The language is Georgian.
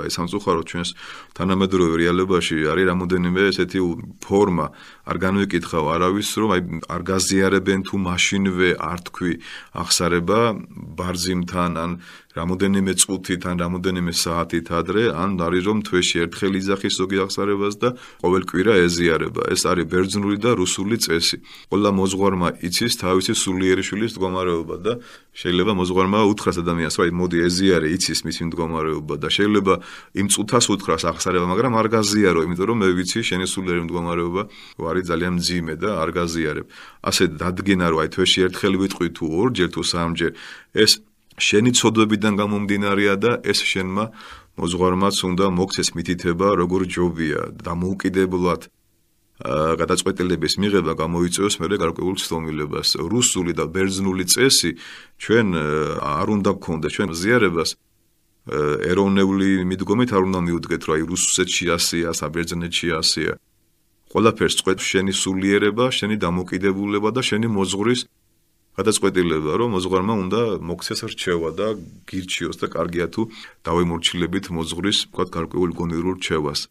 ეს სამწუხაროდ ჩვენს თანამედროვე რეალობაში არის რამოდენიმე ესეთი ფორმა არ განვიკითხავ არავის რომ აი არ გაზიარებენ თუ მაშინვე არ თქვი ახსარება ბარძიმთან ან რამოდენიმე წუთით ან რამოდენიმე საათით ადრე ან არის რომ თვეში ერთხელ იზახის ზოგი ახსარებას და ყოველ კვირა ეზიარება ეს არის ბერძნული და რუსული წესი ყველა მოზღარმა იცის თავისი სულიერი შვილის მდგომარეობა და შეიძლება მოზღარმა უთხრას ადამიანს აი მოდი ეზიარე იცის მის მდგომარეობა და შეიძლება იმ წუთას უთხრას ახსარება მაგრამ არ გაზიარო იმიტომ რომ მე ვიცი შენი სულიერი მდგომარეობა ვა ხვარი ძალიან ძიმე და არ გაზიარებ. ასე დადგენა რომ აი თვეში ერთხელ ვიტყვი თუ ორჯერ თუ სამჯერ ეს შენი ცოდვებიდან გამომდინარეა და ეს შენმა მოზღარმაც უნდა მოქცეს მითითება როგორ ჯობია და მოუკიდებლად გადაწყვეტილების მიღება გამოიწვევს მეორე გარკვეულ ცდომილებას. რუსული და ბერძნული წესი ჩვენ არ უნდა გქონდეს ჩვენ ზიარებას ეროვნული მიდგომით არ უნდა მიუდგეთ რომ აი რუსეთში ასეა, საბერძნეთში ასეა. ყველაფერს წყვეტს შენი სულიერება, შენი დამოკიდებულება და შენი მოძღვრის გადაწყვეტილება, რომ მოძღვარმა უნდა მოქცეს რჩევა და გირჩიოს და კარგია თუ დავემორჩილებით მოძღვრის, ვთქვათ, გარკვეულ გონირულ რჩევას.